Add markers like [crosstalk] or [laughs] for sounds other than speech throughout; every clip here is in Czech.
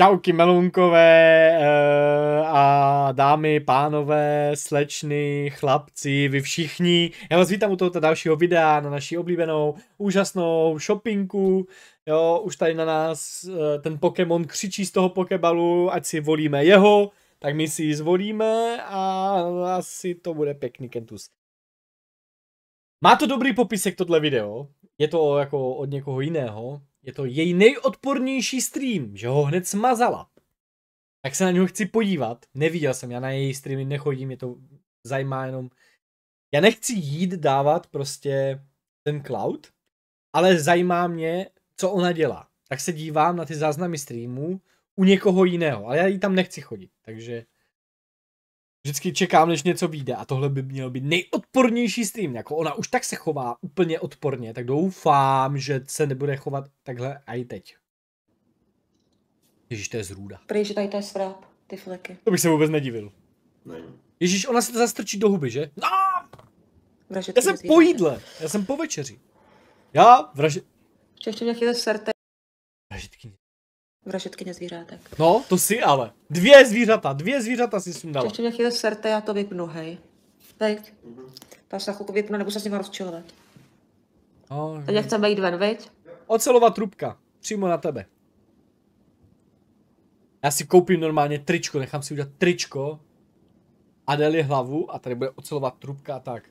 Čauky melunkové eh, a dámy, pánové, slečny, chlapci, vy všichni. Já vás vítám u tohoto dalšího videa na naší oblíbenou, úžasnou shoppingu. Jo, už tady na nás eh, ten Pokémon křičí z toho Pokebalu, ať si volíme jeho, tak my si ji zvolíme a asi to bude pěkný kentus. Má to dobrý popisek tohle video, je to jako od někoho jiného, je to její nejodpornější stream, že ho hned smazala. Tak se na něho chci podívat. Neviděl jsem, já na její streamy nechodím, je to zajímá jenom. Já nechci jít dávat prostě ten cloud, ale zajímá mě, co ona dělá. Tak se dívám na ty záznamy streamů u někoho jiného, ale já jí tam nechci chodit, takže vždycky čekám, než něco vyjde a tohle by měl být nejodpornější stream. Jako ona už tak se chová úplně odporně, tak doufám, že se nebude chovat takhle i teď. Ježíš, to je zrůda. Prý, že tady to je svrap, ty fleky. To bych se vůbec nedivil. Ne. Ježíš, ona se to zastrčí do huby, že? No! Vražet já jsem po jídle, já jsem po večeři. Já vražet... Ještě nějaký chvíli Vražetkyně zvířátek. No, to si ale. Dvě zvířata, dvě zvířata si dala. Ještě mě chvíli serte, já to vypnu, hej. Veď. Ta se chvilku vypnu, nebo se s ním rozčilovat. Oh, Teď chceme jít ven, veď? Ocelová trubka, přímo na tebe. Já si koupím normálně tričko, nechám si udělat tričko. je hlavu a tady bude ocelová trubka a tak.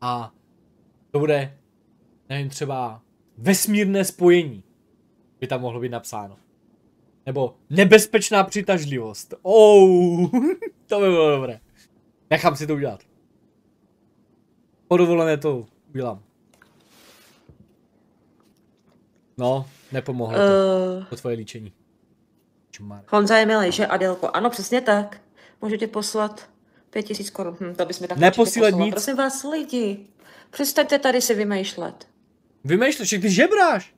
A to bude, nevím, třeba vesmírné spojení by tam mohlo být napsáno. Nebo nebezpečná přitažlivost. Oh, [laughs] to by bylo dobré. Nechám si to udělat. Podovolené to udělám. No, nepomohlo uh, to, eh. to tvoje líčení. Čumar. Honza je milý, že Adelko? Ano, přesně tak. Můžu tě poslat pět tisíc korun. Hm, to bys mi tak Neposílat nic. Prosím vás, lidi, přestaňte tady si vymýšlet. Vymýšlet? že ty žebráš.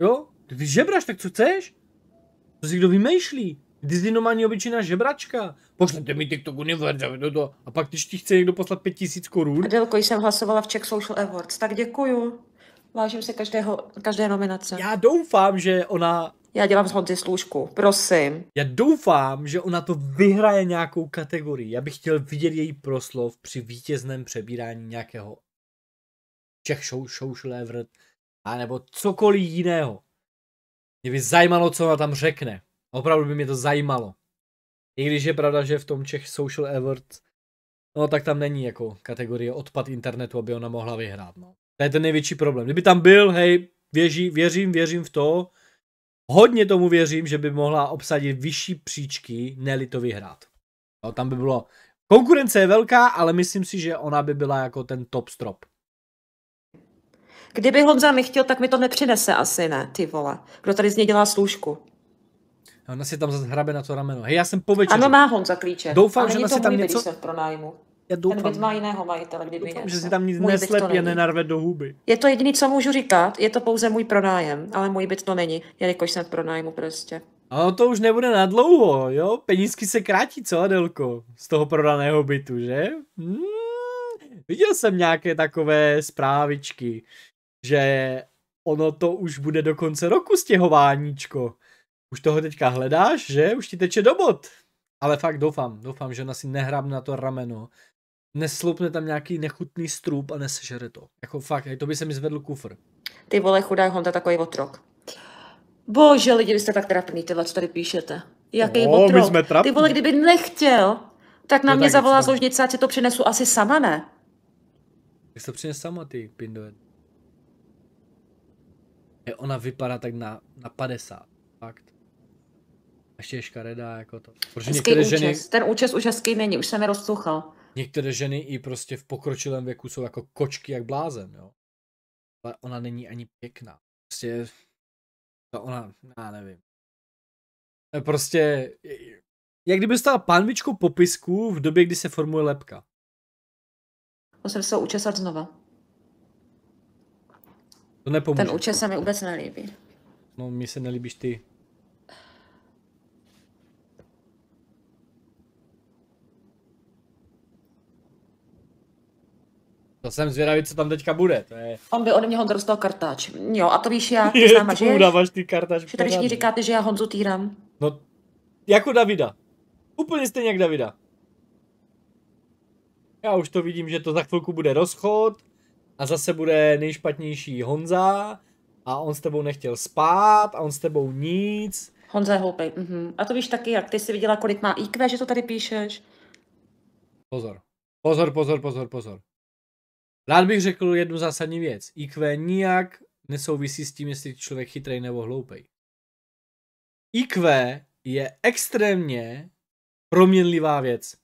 Jo? Ty žebráš, tak co chceš? To si kdo vymýšlí? normální obyčejná žebračka. Pošlete mi TikToku nevrda, do to. A pak, když ti chce někdo poslat 5000 korun. Adelko, jsem hlasovala v Czech Social Awards, tak děkuju. Vážím se každého, každé nominace. Já doufám, že ona... Já dělám z Honzy služku, prosím. Já doufám, že ona to vyhraje nějakou kategorii. Já bych chtěl vidět její proslov při vítězném přebírání nějakého Czech Social Award, anebo cokoliv jiného. Mě by zajímalo, co ona tam řekne. Opravdu by mě to zajímalo. I když je pravda, že v tom Czech Social Award, no tak tam není jako kategorie odpad internetu, aby ona mohla vyhrát. No. To je ten největší problém. Kdyby tam byl, hej, věří, věřím, věřím v to, hodně tomu věřím, že by mohla obsadit vyšší příčky, ne to vyhrát. No, tam by bylo, konkurence je velká, ale myslím si, že ona by byla jako ten top strop. Kdyby Honza mi chtěl, tak mi to nepřinese asi, ne, ty vole. Kdo tady z něj dělá služku? A ona si tam zase hrabe na to rameno. Hej, já jsem po večeři. Ano, má Honza klíče. Doufám, že si tam líbí, něco... Když pronájmu. Já doufám. Ten byt má jiného majitele, kdyby doufám, že si tam nic můj neslepí nenarve do huby. Je to jediný, co můžu říkat, je to pouze můj pronájem, ale můj byt to není, jelikož jsem v pronájmu prostě. Ano, to už nebude na dlouho, jo? Penízky se krátí, co, Adelko? Z toho prodaného bytu, že? Hmm, viděl jsem nějaké takové zprávičky že ono to už bude do konce roku stěhováníčko. Už toho teďka hledáš, že? Už ti teče do bod. Ale fakt doufám, doufám, že ona si nehrám na to rameno, Neslupne tam nějaký nechutný strůb a nesežere to. Jako fakt, jako to by se mi zvedl kufr. Ty vole, chudák Honda, takový otrok. Bože, lidi, vy jste tak trapný, tyhle, co tady píšete. Jaký no, otrok. My jsme Ty vole, kdyby nechtěl, tak na to no mě tak zavolá složnice, a si to přinesu asi sama, ne? Jsi to přines sama, ty pindoet. Ona vypadá tak na, na 50. Fakt. Ještě je škaredá jako to. Protože hezký některé účes. ženy, Ten účes už hezký není, už se mi roztuchal. některé ženy i prostě v pokročilém věku jsou jako kočky jak blázen, jo. Ale ona není ani pěkná. Prostě to ona, já nevím. Prostě, jak kdyby stala pánvičkou popisku v době, kdy se formuje lepka. Musím se ho učesat znova. To nepomůže. Ten účes se mi vůbec nelíbí. No, mi se nelíbíš ty. To jsem zvědavý, co tam teďka bude. To je... On by ode mě Honzo dostal kartáč. Jo, a to víš, já [laughs] ty znám, že? dáváš ty kartáč. Že tady všichni říkáte, že já Honzu týrám. No, jako Davida. Úplně stejně jak Davida. Já už to vidím, že to za chvilku bude rozchod a zase bude nejšpatnější Honza a on s tebou nechtěl spát a on s tebou nic. Honza je hloupý. Mm-hmm. A to víš taky, jak ty jsi viděla, kolik má IQ, že to tady píšeš? Pozor. Pozor, pozor, pozor, pozor. Rád bych řekl jednu zásadní věc. IQ nijak nesouvisí s tím, jestli člověk chytrej nebo hloupej. IQ je extrémně proměnlivá věc.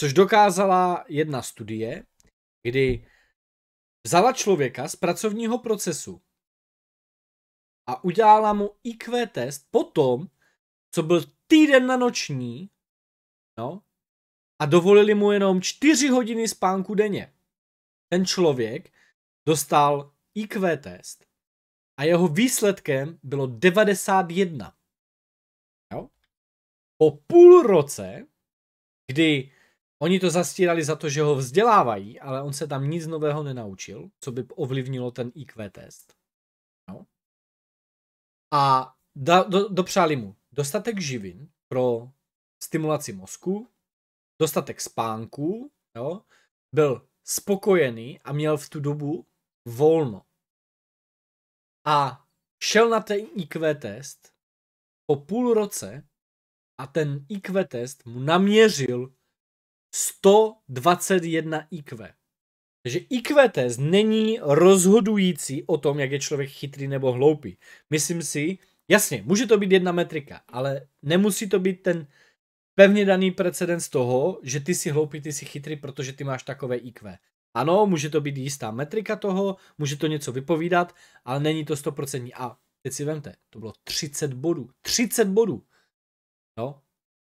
Což dokázala jedna studie, kdy Vzala člověka z pracovního procesu a udělala mu IQ test po tom, co byl týden na noční, no, a dovolili mu jenom 4 hodiny spánku denně. Ten člověk dostal IQ test a jeho výsledkem bylo 91. Jo? Po půl roce, kdy Oni to zastírali za to, že ho vzdělávají, ale on se tam nic nového nenaučil, co by ovlivnilo ten IQ test. No. A da, do, dopřáli mu dostatek živin pro stimulaci mozku, dostatek spánku, jo, byl spokojený a měl v tu dobu volno. A šel na ten IQ test po půl roce a ten IQ test mu naměřil 121 IQ. Takže IQ test není rozhodující o tom, jak je člověk chytrý nebo hloupý. Myslím si, jasně, může to být jedna metrika, ale nemusí to být ten pevně daný precedens toho, že ty si hloupý, ty si chytrý, protože ty máš takové IQ. Ano, může to být jistá metrika toho, může to něco vypovídat, ale není to 100%. A teď si vemte, to bylo 30 bodů. 30 bodů! Jo? No,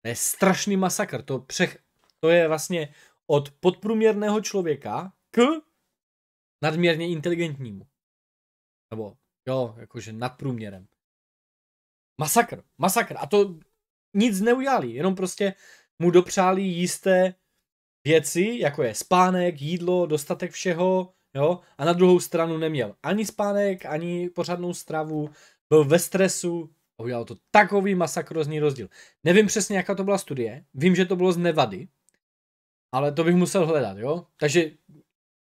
to je strašný masakr, to přech, to je vlastně od podprůměrného člověka k nadměrně inteligentnímu. Nebo jo, jakože nad průměrem. Masakr, masakr. A to nic neudělali, jenom prostě mu dopřáli jisté věci, jako je spánek, jídlo, dostatek všeho, jo, a na druhou stranu neměl ani spánek, ani pořádnou stravu, byl ve stresu, udělal to takový masakrozný rozdíl. Nevím přesně, jaká to byla studie, vím, že to bylo z Nevady, ale to bych musel hledat, jo? Takže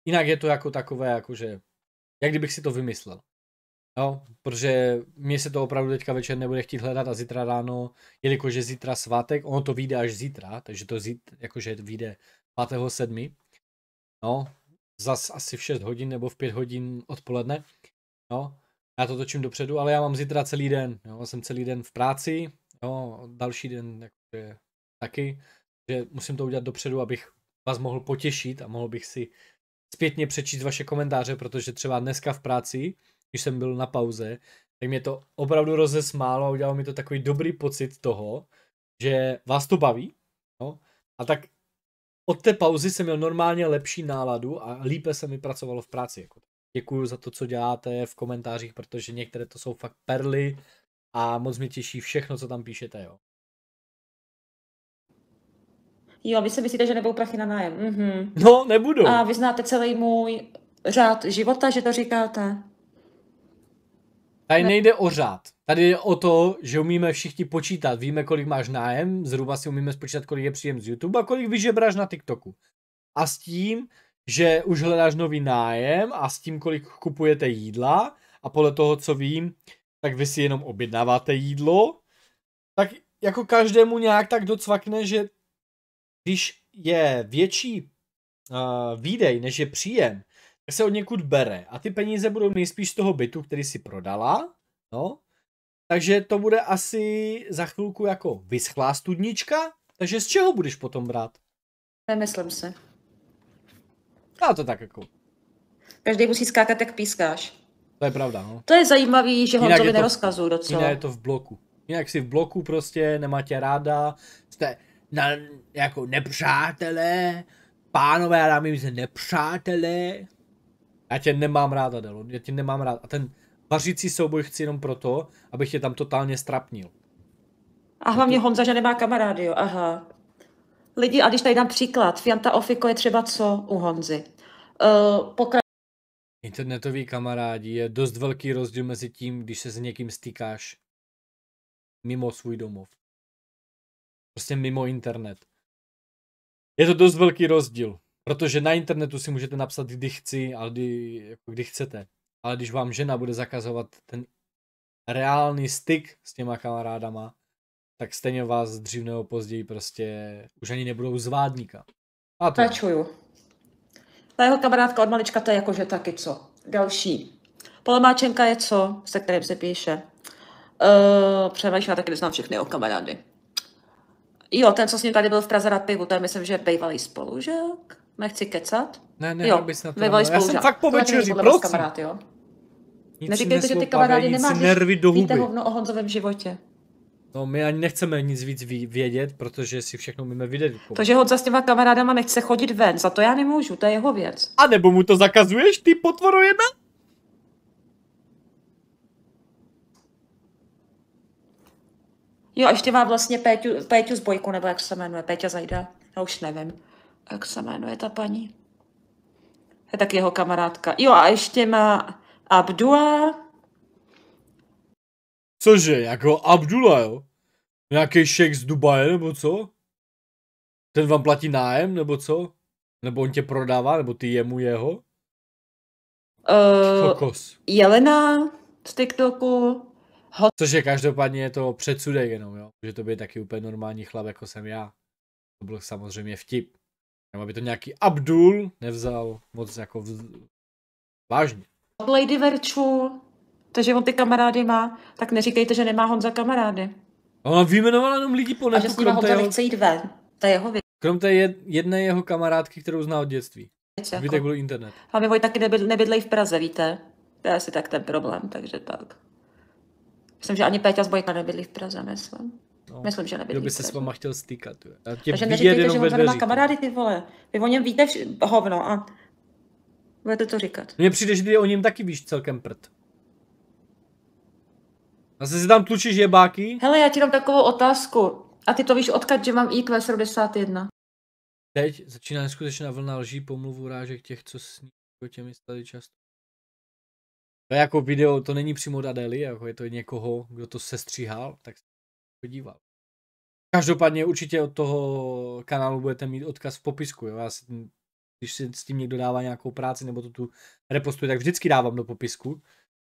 jinak je to jako takové, jakože, jak kdybych si to vymyslel. Jo, protože mě se to opravdu teďka večer nebude chtít hledat a zítra ráno, jelikož je zítra svátek, ono to vyjde až zítra, takže to zít, jakože vyjde 5.7. No, zas asi v 6 hodin nebo v 5 hodin odpoledne. No, já to točím dopředu, ale já mám zítra celý den, jo, jsem celý den v práci, jo, další den jakože taky, že musím to udělat dopředu, abych vás mohl potěšit a mohl bych si zpětně přečíst vaše komentáře, protože třeba dneska v práci, když jsem byl na pauze, tak mě to opravdu rozesmálo a udělalo mi to takový dobrý pocit toho, že vás to baví. No? A tak od té pauzy jsem měl normálně lepší náladu a lípe se mi pracovalo v práci. Jako. Děkuju za to, co děláte v komentářích, protože některé to jsou fakt perly a moc mě těší všechno, co tam píšete. Jo. Jo, vy si myslíte, že nebudou prachy na nájem. Mm-hmm. No, nebudu. A vy znáte celý můj řád života, že to říkáte? Tady nejde o řád. Tady je o to, že umíme všichni počítat. Víme, kolik máš nájem, zhruba si umíme spočítat, kolik je příjem z YouTube a kolik vyžebráš na TikToku. A s tím, že už hledáš nový nájem a s tím, kolik kupujete jídla a podle toho, co vím, tak vy si jenom objednáváte jídlo, tak jako každému nějak tak docvakne, že když je větší uh, výdej, než je příjem, tak se od někud bere a ty peníze budou nejspíš z toho bytu, který si prodala, no, takže to bude asi za chvilku jako vyschlá studnička, takže z čeho budeš potom brát? Nemyslím se. Já to tak jako. Každý musí skákat, jak pískáš. To je pravda, no. To je zajímavý, že Honzovi nerozkazují docela. Jinak je to v bloku. Jinak si v bloku prostě, nemá tě ráda, jste, na, jako nepřátelé, pánové a dámy se nepřátelé. Já tě nemám rád, Adelo, já tě nemám rád. A ten vařící souboj chci jenom proto, abych tě tam totálně strapnil. A hlavně Honza, že nemá kamarády, jo, aha. Lidi, a když tady dám příklad, Fianta Ofiko je třeba co u Honzy? Uh, eh, pokra... Internetoví kamarádi je dost velký rozdíl mezi tím, když se s někým stýkáš mimo svůj domov. Prostě mimo internet. Je to dost velký rozdíl, protože na internetu si můžete napsat, kdy chci a kdy, jako kdy chcete. Ale když vám žena bude zakazovat ten reálný styk s těma kamarádama, tak stejně vás dřív nebo později prostě už ani nebudou zvádníka. A to. Pračuju. Ta jeho kamarádka od malička to je jakože taky co. Další. Polomáčenka je co, se kterým se píše. Uh, Přemýšlela taky, znám všechny o kamarády. Jo, ten, co s ním tady byl v Praze na pivu, to je myslím, že bývalý spolužák. Nechci kecat. Ne, ne, jo, na to. Bývalý spolužák. Já jsem fakt po večeři, Kamarád, jo? Neříkejte, že ty kamarády nemáš, nervy do huby. víte hovno o Honzovém životě. No my ani nechceme nic víc vědět, protože si všechno umíme vydedukovat. Takže že Honza s těma kamarádama nechce chodit ven, za to já nemůžu, to je jeho věc. A nebo mu to zakazuješ, ty potvoro jedna? Jo, a ještě má vlastně Péťu, Péťu z Bojku, nebo jak se jmenuje, Péťa Zajda, já už nevím, jak se jmenuje ta paní. Je tak jeho kamarádka. Jo, a ještě má Abdula. Cože, jako Abdula, jo? Nějaký šek z Dubaje, nebo co? Ten vám platí nájem, nebo co? Nebo on tě prodává, nebo ty jemu jeho? Uh, Kokos. Jelena z TikToku. Hot. Což je každopádně to předsudek jenom, jo. Že to by taky úplně normální chlap, jako jsem já. To byl samozřejmě vtip. Nebo by to nějaký Abdul nevzal moc jako v... vážně. Lady Virtue, takže on ty kamarády má, tak neříkejte, že nemá Honza kamarády. No, ona vyjmenovala jenom lidi po netu, A že s ním Honza jeho... nechce jít ven. To je jeho věc. Krom té jedné jeho kamarádky, kterou zná od dětství. Jako... Víte, byl internet. A my taky nebydlej v Praze, víte? To je asi tak ten problém, takže tak. Myslím, že ani Péťa z Bojka nebydlí v Praze, myslím. No, myslím, že nebydlí. Kdo by se s váma chtěl stýkat? Takže neříkejte, že Honza má kamarády, ty vole. Vy o něm víte vš- hovno a budete to říkat. Mně přijde, že ty o něm taky víš celkem prd. se si tam tlučíš jebáky? Hele, já ti dám takovou otázku. A ty to víš odkud, že mám IQ 71. Teď začíná neskutečná vlna lží, pomluvu, rážek těch, co s ní těmi stali často. To no, je jako video, to není přímo od Adely, jako je to někoho, kdo to sestříhal, tak se podíval. Každopádně určitě od toho kanálu budete mít odkaz v popisku, jo? Já si, když si s tím někdo dává nějakou práci nebo to tu repostuje, tak vždycky dávám do popisku,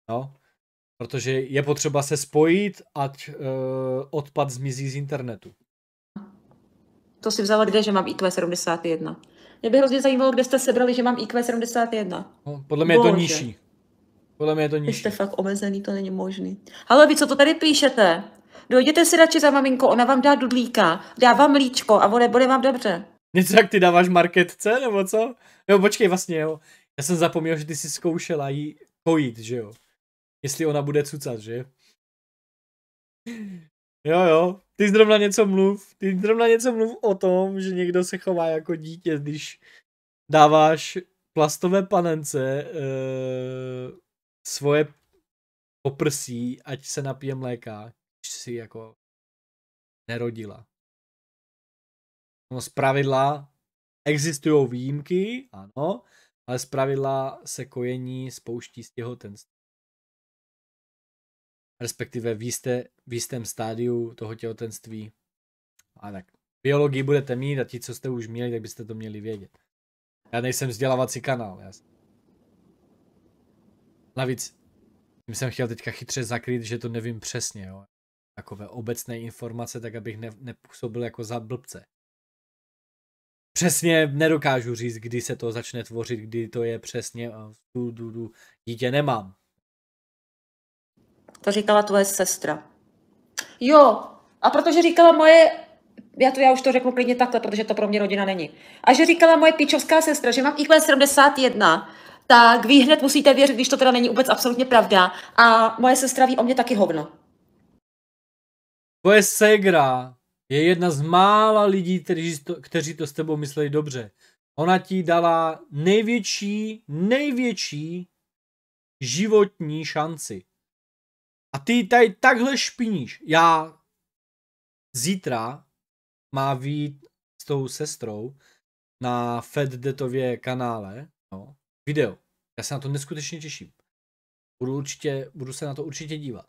Jo? Protože je potřeba se spojit, ať uh, odpad zmizí z internetu. To si vzala kde, že mám IQ 71. Mě by hrozně zajímalo, kde jste sebrali, že mám IQ 71. No, podle mě Bože. je to nižší. Podle mě je to nižší. Jste fakt omezený, to není možný. Ale vy, co to tady píšete? Dojděte si radši za maminkou, ona vám dá dudlíka, dá vám líčko a bude, bude vám dobře. Něco jak ty dáváš marketce, nebo co? Jo, počkej, vlastně jo. Já jsem zapomněl, že ty jsi zkoušela jí kojit, že jo? Jestli ona bude cucat, že? Jo, jo. Ty zrovna něco mluv. Ty zrovna něco mluv o tom, že někdo se chová jako dítě, když dáváš plastové panence uh, svoje poprsí, ať se napije mléka, když si jako nerodila. No z pravidla existují výjimky, ano, ale z pravidla se kojení spouští z těhotenství. Respektive v, jisté, v jistém stádiu toho těhotenství. A tak biologii budete mít a ti, co jste už měli, tak byste to měli vědět. Já nejsem vzdělávací kanál, já jsem Navíc tím jsem chtěl teďka chytře zakrýt, že to nevím přesně, jo. Takové obecné informace, tak abych ne, nepůsobil jako za blbce. Přesně nedokážu říct, kdy se to začne tvořit, kdy to je přesně a du, du, du, dítě nemám. To říkala tvoje sestra. Jo, a protože říkala moje, já, to, já už to řeknu klidně takhle, protože to pro mě rodina není. A že říkala moje píčovská sestra, že mám IQ 71, tak vy hned musíte věřit, když to teda není vůbec absolutně pravda. A moje sestra ví o mě taky hovno. Tvoje segra je jedna z mála lidí, kteří to, kteří to s tebou mysleli dobře. Ona ti dala největší, největší životní šanci. A ty tady takhle špiníš. Já zítra má vít s tou sestrou na FedDetově kanále, no, video. Já se na to neskutečně těším. Budu, určitě, budu se na to určitě dívat.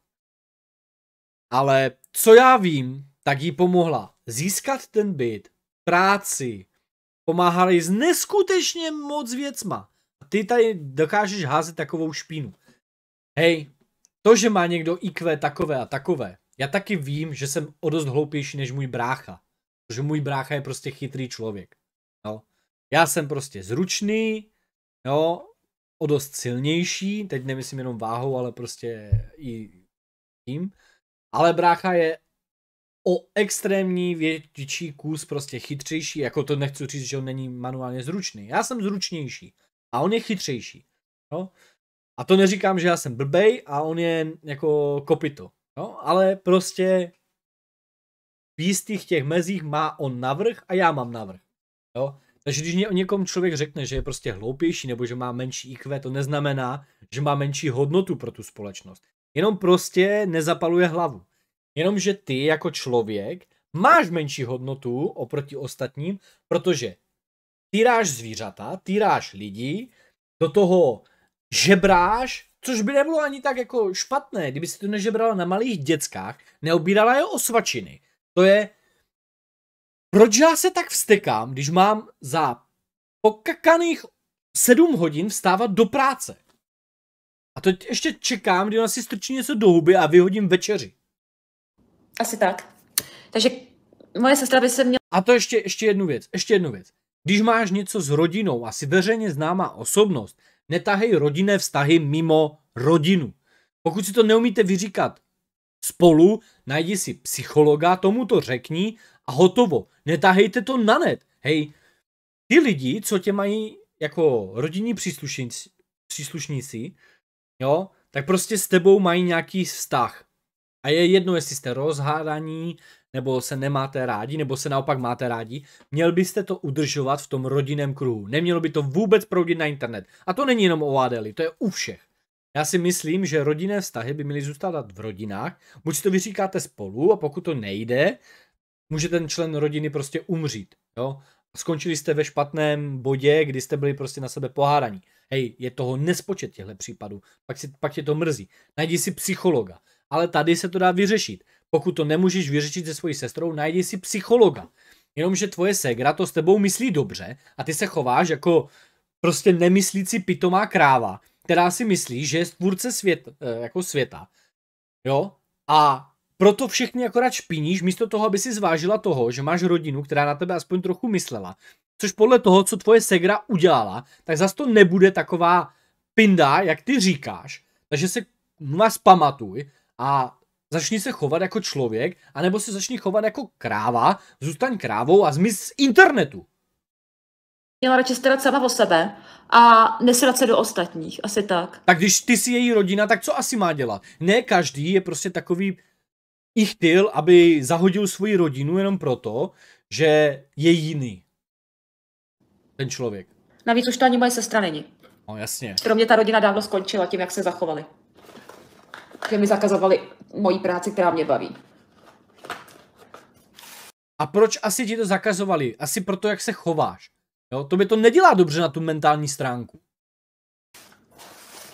Ale co já vím, tak jí pomohla získat ten byt, práci, pomáhali s neskutečně moc věcma. A ty tady dokážeš házet takovou špínu. Hej, to, že má někdo IQ takové a takové, já taky vím, že jsem o dost hloupější než můj brácha. Protože můj brácha je prostě chytrý člověk. No. Já jsem prostě zručný, jo, o dost silnější, teď nemyslím jenom váhou, ale prostě i tím. Ale brácha je o extrémní větší kus prostě chytřejší, jako to nechci říct, že on není manuálně zručný. Já jsem zručnější a on je chytřejší. Jo? A to neříkám, že já jsem blbej a on je jako kopito. Jo? Ale prostě v jistých těch mezích má on navrh a já mám navrh. Jo? Takže když o někom člověk řekne, že je prostě hloupější nebo že má menší IQ, to neznamená, že má menší hodnotu pro tu společnost. Jenom prostě nezapaluje hlavu. Jenomže ty jako člověk máš menší hodnotu oproti ostatním, protože týráš zvířata, týráš lidi, do toho žebráš, což by nebylo ani tak jako špatné, kdyby si to nežebrala na malých dětskách, neobírala je o svačiny. To je proč já se tak vstekám, když mám za pokakaných 7 hodin vstávat do práce? A teď ještě čekám, kdy ona si strčí něco do huby a vyhodím večeři. Asi tak. Takže moje sestra by se měla... A to ještě, ještě jednu věc, ještě jednu věc. Když máš něco s rodinou a si veřejně známá osobnost, netahej rodinné vztahy mimo rodinu. Pokud si to neumíte vyříkat spolu, najdi si psychologa, tomu to řekni, a hotovo. Netahejte to na net. Hej, ty lidi, co tě mají jako rodinní příslušníci, příslušníci, jo, tak prostě s tebou mají nějaký vztah. A je jedno, jestli jste rozhádaní, nebo se nemáte rádi, nebo se naopak máte rádi, měl byste to udržovat v tom rodinném kruhu. Nemělo by to vůbec proudit na internet. A to není jenom o Adeli, to je u všech. Já si myslím, že rodinné vztahy by měly zůstat v rodinách. Buď to vyříkáte spolu a pokud to nejde, může ten člen rodiny prostě umřít. Jo? Skončili jste ve špatném bodě, kdy jste byli prostě na sebe poháraní. Hej, je toho nespočet těchto případů, pak, si, pak tě to mrzí. Najdi si psychologa, ale tady se to dá vyřešit. Pokud to nemůžeš vyřešit se svojí sestrou, najdi si psychologa. Jenomže tvoje segra to s tebou myslí dobře a ty se chováš jako prostě nemyslící pitomá kráva, která si myslí, že je tvůrce svět, eh, jako světa. Jo? A proto všechny akorát špiníš, místo toho, aby si zvážila toho, že máš rodinu, která na tebe aspoň trochu myslela. Což podle toho, co tvoje segra udělala, tak zas to nebude taková pinda, jak ty říkáš. Takže se vás pamatuj a začni se chovat jako člověk, anebo se začni chovat jako kráva, zůstaň krávou a zmiz z internetu. Měla radši starat sama o sebe a nesrat se do ostatních, asi tak. Tak když ty si její rodina, tak co asi má dělat? Ne každý je prostě takový i chtěl, aby zahodil svoji rodinu jenom proto, že je jiný. Ten člověk. Navíc už to ani moje sestra není. No jasně. Pro mě ta rodina dávno skončila tím, jak se zachovali. Že mi zakazovali moji práci, která mě baví. A proč asi ti to zakazovali? Asi proto, jak se chováš. Jo, to by to nedělá dobře na tu mentální stránku.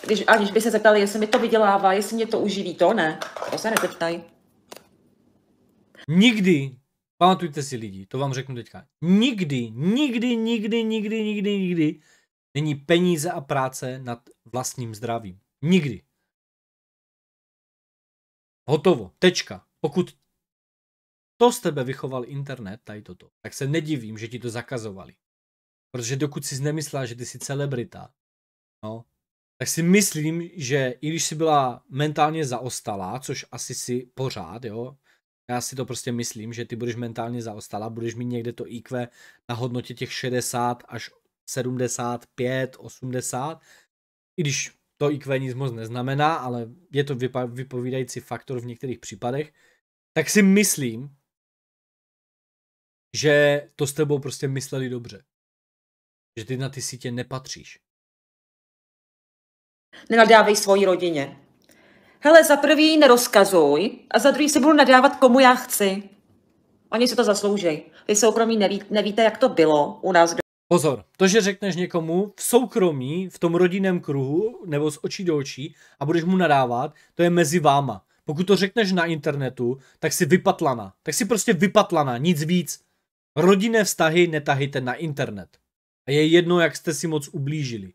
Když, když by se zeptali, jestli mi to vydělává, jestli mě to uživí, to ne. To se nezeptají. Nikdy, pamatujte si lidi, to vám řeknu teďka, nikdy, nikdy, nikdy, nikdy, nikdy, nikdy není peníze a práce nad vlastním zdravím. Nikdy. Hotovo. Tečka. Pokud to z tebe vychoval internet, tady toto, tak se nedivím, že ti to zakazovali. Protože dokud jsi nemyslela, že ty jsi celebrita, no, tak si myslím, že i když jsi byla mentálně zaostalá, což asi si pořád, jo, já si to prostě myslím, že ty budeš mentálně zaostala, budeš mít někde to IQ na hodnotě těch 60 až 75, 80, i když to IQ nic moc neznamená, ale je to vypovídající faktor v některých případech, tak si myslím, že to s tebou prostě mysleli dobře. Že ty na ty sítě nepatříš. Nenadávej svoji rodině hele, za prvý nerozkazuj a za druhý si budu nadávat, komu já chci. Oni si to zasloužejí. Vy soukromí neví, nevíte, jak to bylo u nás. Pozor, to, že řekneš někomu v soukromí, v tom rodinném kruhu, nebo z očí do očí a budeš mu nadávat, to je mezi váma. Pokud to řekneš na internetu, tak si vypatlana. Tak si prostě vypatlana, nic víc. Rodinné vztahy netahejte na internet. A je jedno, jak jste si moc ublížili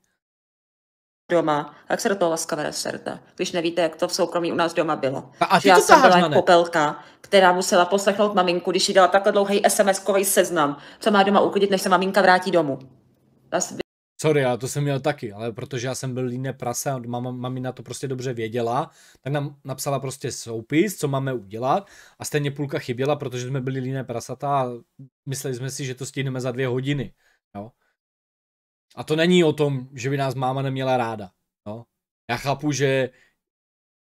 doma, tak se do toho laskavé srdce, když nevíte, jak to v soukromí u nás doma bylo. A, a ty já to jsem byla jako popelka, která musela poslechnout maminku, když jí dala takhle dlouhý SMS-kový seznam, co má doma uklidit, než se maminka vrátí domů. Zas... Sorry, já to jsem měl taky, ale protože já jsem byl líné prase a mama, mamina to prostě dobře věděla, tak nám napsala prostě soupis, co máme udělat a stejně půlka chyběla, protože jsme byli líné prasata a mysleli jsme si, že to stihneme za dvě hodiny. Jo? A to není o tom, že by nás máma neměla ráda. No? Já chápu, že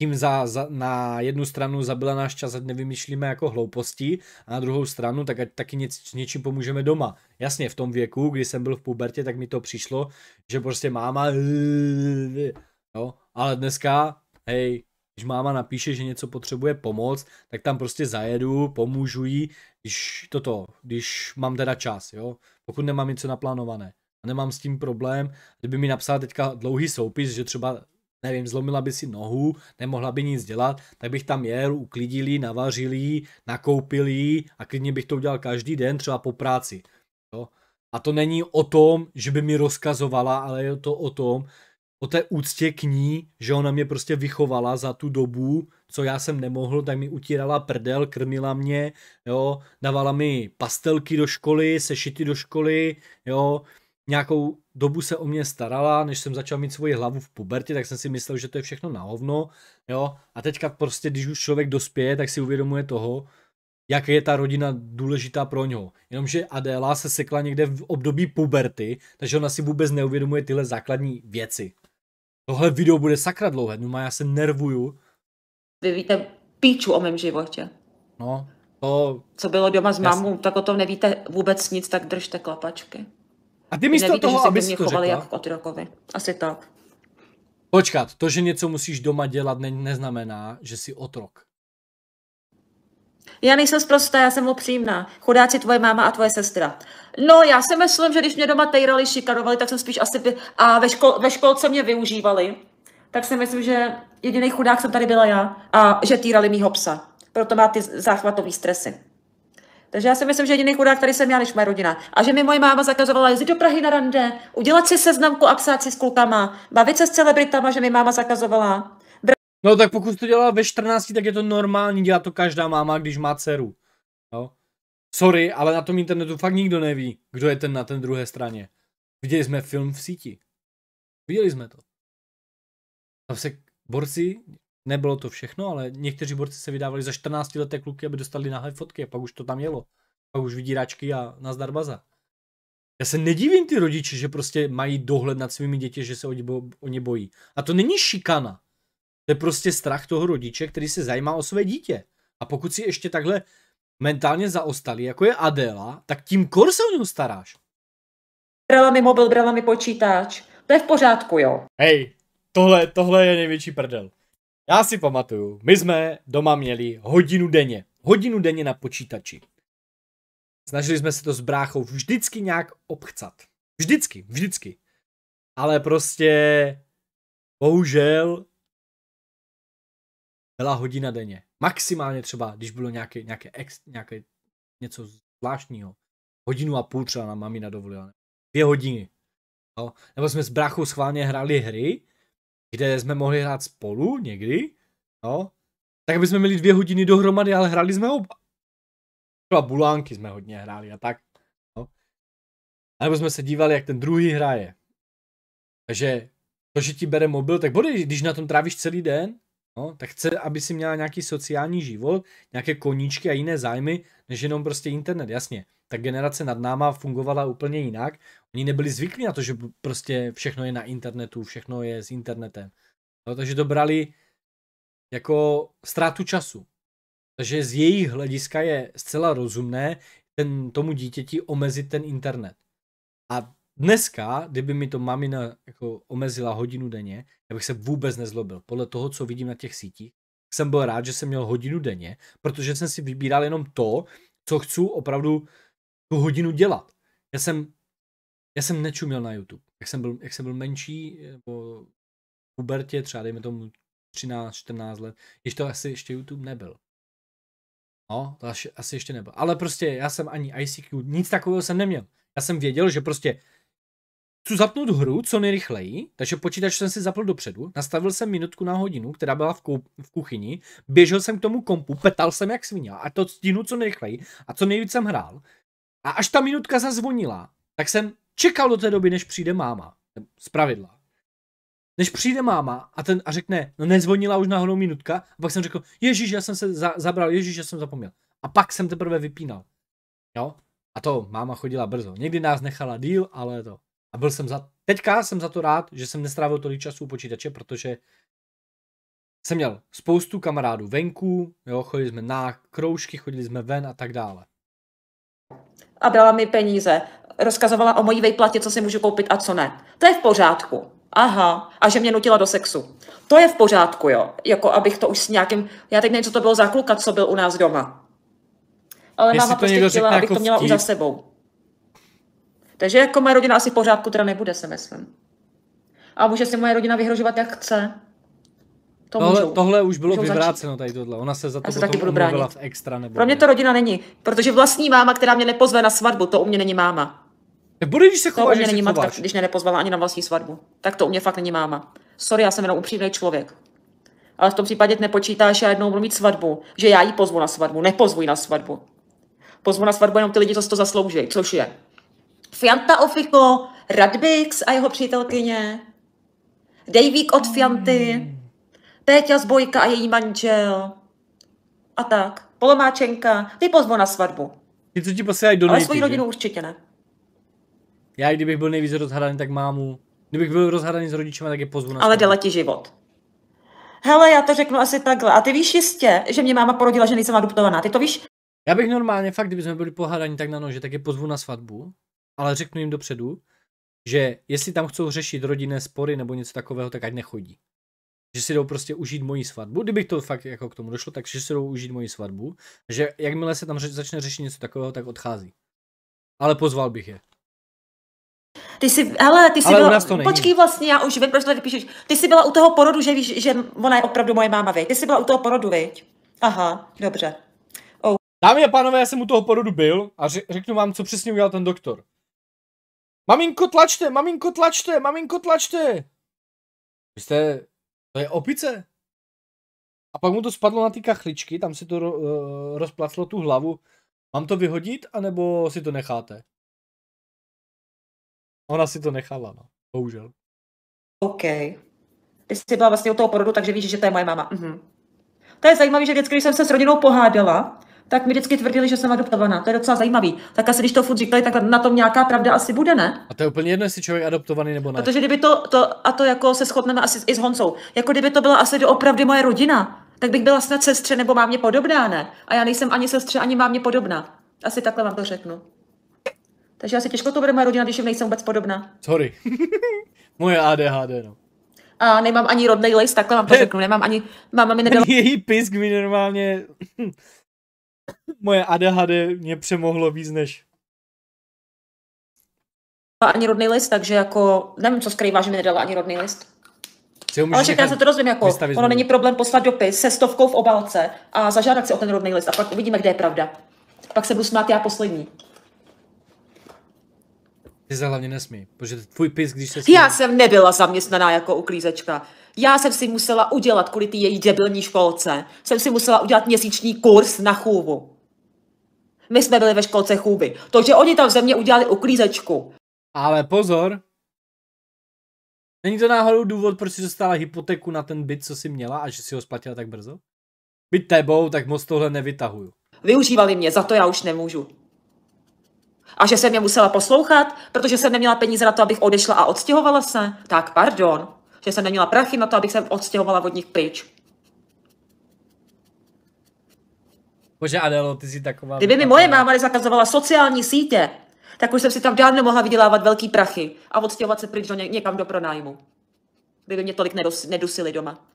tím za, za, na jednu stranu zabila náš čas, ať nevymýšlíme jako hlouposti, a na druhou stranu, tak ať taky něč, něčím pomůžeme doma. Jasně, v tom věku, kdy jsem byl v pubertě, tak mi to přišlo, že prostě máma... No, Ale dneska, hej, když máma napíše, že něco potřebuje pomoc, tak tam prostě zajedu, pomůžu jí, když toto, když mám teda čas, jo. Pokud nemám něco naplánované nemám s tím problém. Kdyby mi napsala teďka dlouhý soupis, že třeba nevím, zlomila by si nohu, nemohla by nic dělat, tak bych tam jel, uklidili, navařili, nakoupili, a klidně bych to udělal každý den, třeba po práci. Jo? A to není o tom, že by mi rozkazovala, ale je to o tom, o té úctě k ní, že ona mě prostě vychovala za tu dobu, co já jsem nemohl, tak mi utírala prdel, krmila mě, jo, dávala mi pastelky do školy, sešity do školy, jo, nějakou dobu se o mě starala, než jsem začal mít svoji hlavu v pubertě, tak jsem si myslel, že to je všechno na hovno, jo, a teďka prostě, když už člověk dospěje, tak si uvědomuje toho, jak je ta rodina důležitá pro něho. Jenomže Adéla se sekla někde v období puberty, takže ona si vůbec neuvědomuje tyhle základní věci. Tohle video bude sakra dlouhé, no já se nervuju. Vy víte píču o mém životě. No, to... Co bylo doma s mámou, tak o tom nevíte vůbec nic, tak držte klapačky. A ty místo toho, aby si to chovali řekla... jako otrokovi. Asi tak. Počkat, to, že něco musíš doma dělat, ne- neznamená, že jsi otrok. Já nejsem zprostá, já jsem opřímná. Chudáci tvoje máma a tvoje sestra. No, já si myslím, že když mě doma tejrali, šikarovali, tak jsem spíš asi... By... A ve, škol- ve školce mě využívali. Tak si myslím, že jediný chudák jsem tady byla já. A že týrali mýho psa. Proto má ty záchvatový stresy. Takže já si myslím, že jediný chudák tady jsem já, než moje rodina. A že mi moje máma zakazovala jezdit do Prahy na rande, udělat si seznamku a psát si s klukama, bavit se s celebritama, že mi máma zakazovala. Br- no tak pokud to dělá ve 14, tak je to normální, dělá to každá máma, když má dceru. No. Sorry, ale na tom internetu fakt nikdo neví, kdo je ten na ten druhé straně. Viděli jsme film v síti. Viděli jsme to. Tam se borci nebylo to všechno, ale někteří borci se vydávali za 14 leté kluky, aby dostali náhle fotky a pak už to tam jelo. Pak už vydíračky a nazdar baza. Já se nedivím ty rodiče, že prostě mají dohled nad svými děti, že se o ně, bo- o ně bojí. A to není šikana. To je prostě strach toho rodiče, který se zajímá o své dítě. A pokud si ještě takhle mentálně zaostali, jako je Adela, tak tím kor se o něho staráš. Brala mi mobil, brala mi počítač. To je v pořádku, jo. Hej, tohle, tohle je největší prdel. Já si pamatuju, my jsme doma měli hodinu denně. Hodinu denně na počítači. Snažili jsme se to s bráchou vždycky nějak obchcat. Vždycky, vždycky. Ale prostě, bohužel, byla hodina denně. Maximálně třeba, když bylo nějaké, nějaké, ex, nějaké něco zvláštního. Hodinu a půl třeba na mami nadovolila. Dvě hodiny. No. Nebo jsme s bráchou schválně hráli hry, kde jsme mohli hrát spolu někdy, no, tak aby jsme měli dvě hodiny dohromady, ale hráli jsme oba. Třeba bulánky jsme hodně hráli a tak. No. A nebo jsme se dívali, jak ten druhý hraje. Takže to, že ti bere mobil, tak bude, když na tom trávíš celý den, No, tak chce, aby si měla nějaký sociální život, nějaké koníčky a jiné zájmy, než jenom prostě internet, jasně. Ta generace nad náma fungovala úplně jinak. Oni nebyli zvyklí na to, že prostě všechno je na internetu, všechno je s internetem. No, takže to brali jako ztrátu času. Takže z jejich hlediska je zcela rozumné ten, tomu dítěti omezit ten internet. A dneska, kdyby mi to mamina jako omezila hodinu denně, já bych se vůbec nezlobil. Podle toho, co vidím na těch sítích, jsem byl rád, že jsem měl hodinu denně, protože jsem si vybíral jenom to, co chci opravdu tu hodinu dělat. Já jsem, já jsem nečuměl na YouTube. Jak jsem byl, jak jsem byl menší, eh, po pubertě, třeba dejme tomu 13, 14 let, ještě to asi ještě YouTube nebyl. No, to asi, asi ještě nebyl. Ale prostě já jsem ani ICQ, nic takového jsem neměl. Já jsem věděl, že prostě Chci zapnout hru co nejrychleji, takže počítač jsem si zapl dopředu, nastavil jsem minutku na hodinu, která byla v, kou- v kuchyni, běžel jsem k tomu kompu, petal jsem jak svině a to stínu co nejrychleji a co nejvíc jsem hrál. A až ta minutka zazvonila, tak jsem čekal do té doby, než přijde máma. Z pravidla. Než přijde máma a, ten, a řekne, no nezvonila už náhodou minutka, a pak jsem řekl, ježíš, já jsem se za, zabral, ježíš, já jsem zapomněl. A pak jsem teprve vypínal. Jo? A to máma chodila brzo. Někdy nás nechala díl, ale to. A byl jsem za... Teďka jsem za to rád, že jsem nestrávil tolik času u počítače, protože jsem měl spoustu kamarádů venku, jo, chodili jsme na kroužky, chodili jsme ven a tak dále. A dala mi peníze. Rozkazovala o mojí vejplatě, co si můžu koupit a co ne. To je v pořádku. Aha, a že mě nutila do sexu. To je v pořádku, jo. Jako abych to už s nějakým... Já teď nevím, co to bylo za kluka, co byl u nás doma. Ale Jestli máma to prostě chtěla, abych to jako měla vtip, už za sebou. Takže jako moje rodina asi v pořádku teda nebude, se myslím. A může si moje rodina vyhrožovat, jak chce. To tohle, můžou, tohle už bylo vyvráceno začít. tady tohle. Ona se za to, se taky budu bránit. v extra nebo Pro mě ne. to rodina není, protože vlastní máma, která mě nepozve na svatbu, to u mě není máma. Bude, když se chováš, to u mě není matka, když mě nepozvala ani na vlastní svatbu. Tak to u mě fakt není máma. Sorry, já jsem jenom upřímný člověk. Ale v tom případě nepočítáš, já jednou budu mít svatbu, že já jí pozvu na svatbu, nepozvu na svatbu. Pozvu na svatbu jenom ty lidi, co si to zaslouží, což je Fianta Ofiko, Radbix a jeho přítelkyně, Dejvík od Fianty, hmm. Péťa z Bojka a její manžel a tak. Polomáčenka, ty pozvo na svatbu. Ty, co ti posílají do Ale svoji rodinu že? určitě ne. Já, kdybych byl nejvíce rozhadaný, tak mámu. Kdybych byl rozhadaný s rodičem, tak je pozvu na Ale dělá ti život. Hele, já to řeknu asi takhle. A ty víš jistě, že mě máma porodila, že nejsem adoptovaná. Ty to víš? Já bych normálně fakt, kdybychom byli pohádaní tak na nože, tak je pozvu na svatbu ale řeknu jim dopředu, že jestli tam chcou řešit rodinné spory nebo něco takového, tak ať nechodí. Že si jdou prostě užít moji svatbu, kdybych to fakt jako k tomu došlo, tak že si jdou užít moji svatbu, že jakmile se tam začne řešit něco takového, tak odchází. Ale pozval bych je. Ty jsi, hele, ty jsi ale byla, to není. počkej vlastně, já už vím, proč to tady píšeš. Ty jsi byla u toho porodu, že víš, že ona je opravdu moje máma, viď? Ty jsi byla u toho porodu, viď? Aha, dobře. Oh. Dámy a pánové, já jsem u toho porodu byl a řeknu vám, co přesně udělal ten doktor. Maminko, tlačte, maminko, tlačte, maminko, tlačte. Vy jste, to je opice. A pak mu to spadlo na ty kachličky, tam si to uh, rozplaclo tu hlavu. Mám to vyhodit, anebo si to necháte? Ona si to nechala, no. Bohužel. OK. Ty jsi byla vlastně u toho porodu, takže víš, že to je moje máma. Mhm. To je zajímavé, že vždycky, když jsem se s rodinou pohádala, tak mi vždycky tvrdili, že jsem adoptovaná. To je docela zajímavý. Tak asi když to furt říkali, tak na tom nějaká pravda asi bude, ne? A to je úplně jedno, jestli člověk adoptovaný nebo ne. Protože kdyby to, to a to jako se shodneme asi i s Honcou, jako kdyby to byla asi opravdu moje rodina, tak bych byla snad sestře nebo mámě podobná, ne? A já nejsem ani sestře, ani mámě podobná. Asi takhle vám to řeknu. Takže asi těžko to bude moje rodina, když jim nejsem vůbec podobná. Sorry. [laughs] moje ADHD, no. A nemám ani rodný list, takhle vám to řeknu, nemám ani, máma mi nedala... Její pisk mi normálně [coughs] moje ADHD mě přemohlo víc než ani rodný list, takže jako nevím, co skrývá, že mi nedala ani rodný list. Ale že já se to rozvím, jako ono znovu. není problém poslat dopis se stovkou v obalce a zažádat si o ten rodný list a pak uvidíme, kde je pravda. Pak se budu smát já poslední. Ty se hlavně nesmí, protože tvůj pis, když se... Smí... Já jsem nebyla zaměstnaná jako uklízečka. Já jsem si musela udělat kvůli té její debilní školce. Jsem si musela udělat měsíční kurz na chůvu. My jsme byli ve školce chůvy. To, že oni tam v země udělali uklízečku. Ale pozor. Není to náhodou důvod, proč jsi dostala hypotéku na ten byt, co si měla a že si ho splatila tak brzo? Byt tebou, tak moc tohle nevytahuju. Využívali mě, za to já už nemůžu. A že jsem je musela poslouchat, protože jsem neměla peníze na to, abych odešla a odstěhovala se? Tak pardon že jsem neměla prachy na to, abych se odstěhovala od nich pryč. Bože Adelo, ty jsi taková... Kdyby mi moje máma nezakazovala sociální sítě, tak už jsem si tam dávno mohla vydělávat velký prachy a odstěhovat se pryč do ně, někam do pronájmu. Kdyby mě tolik nedos, nedusili doma.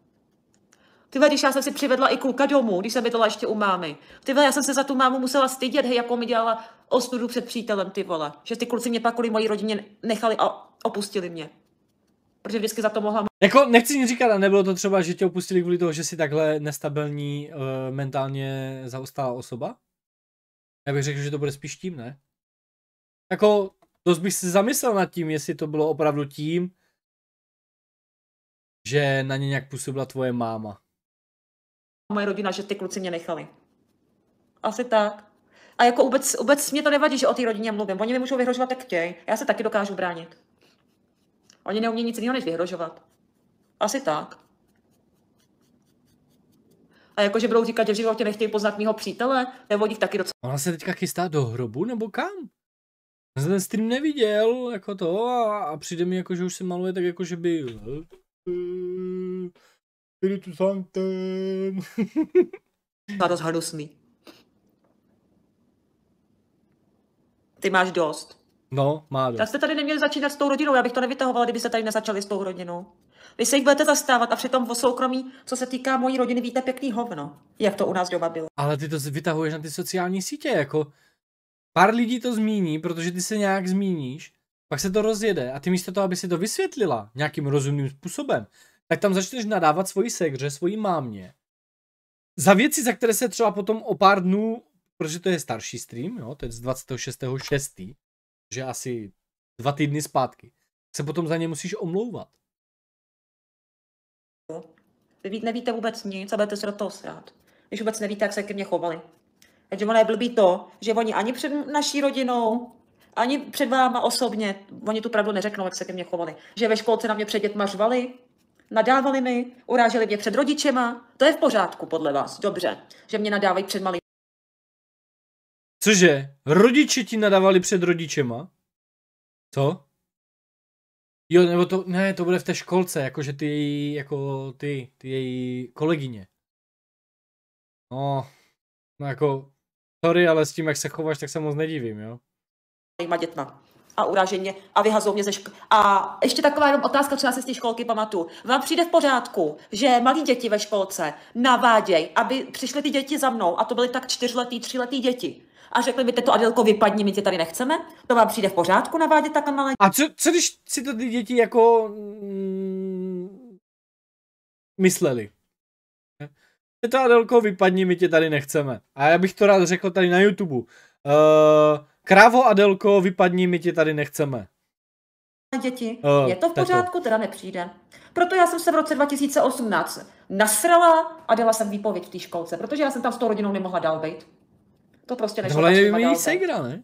Ty když já jsem si přivedla i kluka domů, když jsem bydlela ještě u mámy. Ty já jsem se za tu mámu musela stydět, hej, jako mi dělala ostudu před přítelem, ty vole. Že ty kluci mě pak kvůli mojí rodině nechali a opustili mě protože vždycky za to mohla jako nechci nic říkat, a nebylo to třeba, že tě opustili kvůli toho, že jsi takhle nestabilní, uh, mentálně zaostalá osoba? Já bych řekl, že to bude spíš tím, ne? Jako, dost bych si zamyslel nad tím, jestli to bylo opravdu tím, že na ně nějak působila tvoje máma. Moje rodina, že ty kluci mě nechali. Asi tak. A jako vůbec, vůbec mě to nevadí, že o té rodině mluvím. Oni mi můžou vyhrožovat, jak chtějí. Já se taky dokážu bránit. Oni neumějí nic jiného, než vyhrožovat. Asi tak. A jakože budou říkat, že v životě nechtějí poznat mýho přítele, nebo jich taky docela. Ona se teďka chystá do hrobu, nebo kam? Já ten stream neviděl, jako to, a, a přijde mi jako, že už se maluje tak jako, že by... Spiritu Sanctum. A dost Ty máš dost. No, má. Tak jste tady neměli začínat s tou rodinou, já bych to nevytahovala, kdybyste tady nezačali s tou rodinou. Vy se jich budete zastávat a přitom o soukromí, co se týká mojí rodiny, víte pěkný hovno, jak to u nás doma bylo. Ale ty to vytahuješ na ty sociální sítě, jako pár lidí to zmíní, protože ty se nějak zmíníš, pak se to rozjede a ty místo toho, aby si to vysvětlila nějakým rozumným způsobem, tak tam začneš nadávat svoji segře, svoji mámě. Za věci, za které se třeba potom o pár dnů, protože to je starší stream, jo, to je z 26.6., že asi dva týdny zpátky, se potom za ně musíš omlouvat. Vy nevíte vůbec nic a budete se do toho srát. Když vůbec nevíte, jak se ke mně chovali. Takže ono je blbý to, že oni ani před naší rodinou, ani před váma osobně, oni tu pravdu neřeknou, jak se ke mně chovali. Že ve školce na mě před dětma řvali, nadávali mi, uráželi mě před rodičema. To je v pořádku podle vás, dobře, že mě nadávají před malými. Cože? Rodiče ti nadávali před rodičema? Co? Jo, nebo to, ne, to bude v té školce, jakože ty její, jako ty, ty její kolegyně. No, no jako, sorry, ale s tím, jak se chováš, tak se moc nedivím, jo? Zajímá dětma a uraženě a vyhazou mě ze školy. A ještě taková jenom otázka, co já se z té školky pamatuju. Vám přijde v pořádku, že malí děti ve školce naváděj, aby přišly ty děti za mnou a to byly tak čtyřletý, tříletý děti a řekli by, to Adelko, vypadni, my tě tady nechceme? To vám přijde v pořádku navádět takhle malé? A co, co když si to ty děti jako mm, mysleli. mysleli? To Adelko, vypadni, my tě tady nechceme. A já bych to rád řekl tady na YouTube. Uh, krávo Adelko, vypadni, my tě tady nechceme děti. Uh, je to v pořádku, teda nepřijde. Proto já jsem se v roce 2018 nasrala a dala jsem výpověď v té školce, protože já jsem tam s tou rodinou nemohla dál být. To prostě nešlo. Ale je její segra, ne?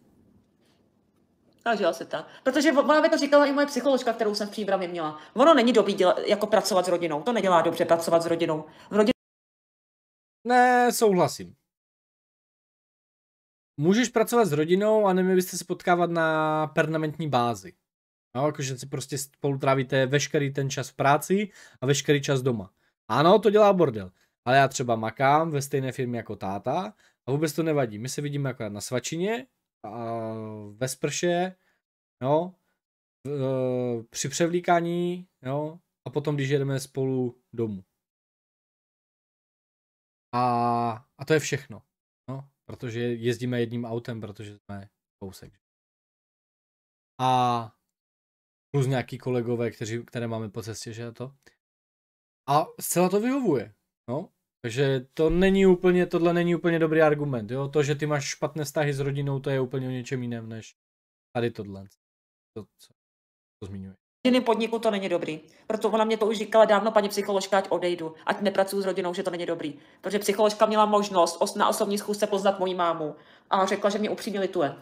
Takže asi tak. Protože ona by to říkala i moje psycholožka, kterou jsem v příbramě měla. Ono není dobrý děla, jako pracovat s rodinou. To nedělá dobře pracovat s rodinou. V rodin... Ne, souhlasím. Můžeš pracovat s rodinou a neměli byste se potkávat na permanentní bázi. No, jakože si prostě spolu trávíte veškerý ten čas v práci a veškerý čas doma. Ano, to dělá bordel. Ale já třeba makám ve stejné firmě jako táta a vůbec to nevadí. My se vidíme akorát na svačině, a ve sprše, jo, v, e, při převlíkání, jo, a potom, když jedeme spolu domů. A, a to je všechno. No, protože jezdíme jedním autem, protože jsme kousek. A plus nějaký kolegové, kteří, které máme po cestě, že to. A zcela to vyhovuje. No, takže to není úplně, tohle není úplně dobrý argument, jo. To, že ty máš špatné vztahy s rodinou, to je úplně o něčem jiném, než tady tohle. To, co to zmiňuje. Jiným podniku to není dobrý. Proto ona mě to už říkala dávno, paní psycholožka, ať odejdu, ať nepracuju s rodinou, že to není dobrý. Protože psycholožka měla možnost na osobní schůzce poznat moji mámu a řekla, že mě upřímně lituje.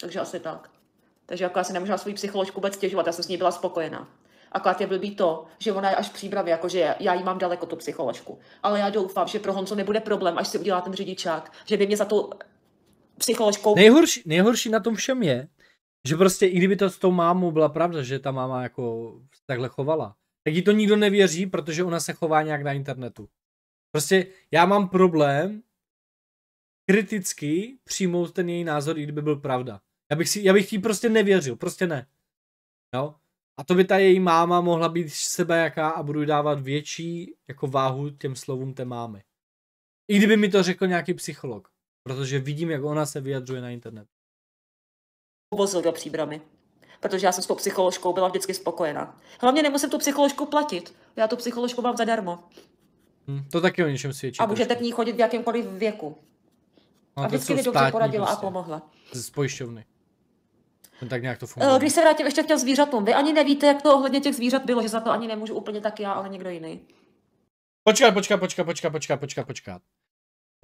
Takže asi tak. Takže jako já si nemůžu na svou psycholožku vůbec stěžovat, já jsem s ní byla spokojená. Akorát je blbý to, že ona je až v příbravě, jakože já jí mám daleko tu psycholožku. Ale já doufám, že pro Honzo nebude problém, až si udělá ten řidičák, že by mě za to psycholožkou... Nejhorší, nejhorší na tom všem je, že prostě i kdyby to s tou mámou byla pravda, že ta máma jako takhle chovala, tak jí to nikdo nevěří, protože ona se chová nějak na internetu. Prostě já mám problém kriticky přijmout ten její názor, i kdyby byl pravda. Já bych, si, já bych jí prostě nevěřil, prostě ne. Jo? No? A to by ta její máma mohla být jaká a budu dávat větší jako váhu těm slovům té mámy. I kdyby mi to řekl nějaký psycholog, protože vidím, jak ona se vyjadřuje na internet. Vozil do příbramy, protože já jsem s tou psycholožkou byla vždycky spokojená. Hlavně nemusím tu psycholožku platit, já tu psycholožku mám zadarmo. Hmm, to taky o něčem svědčí. A můžete k ní chodit v jakémkoliv věku. No, a vždycky mi dobře poradila prostě. a pomohla. Z pojišťovny. Tak nějak to eh, funguje. Když se vrátím ještě k těm zvířatům, vy ani nevíte, jak to ohledně těch zvířat bylo, že za to ani nemůžu úplně tak já, ale někdo jiný. Počkat, počkat, počkat, počkat, počkat, počkat, počkat.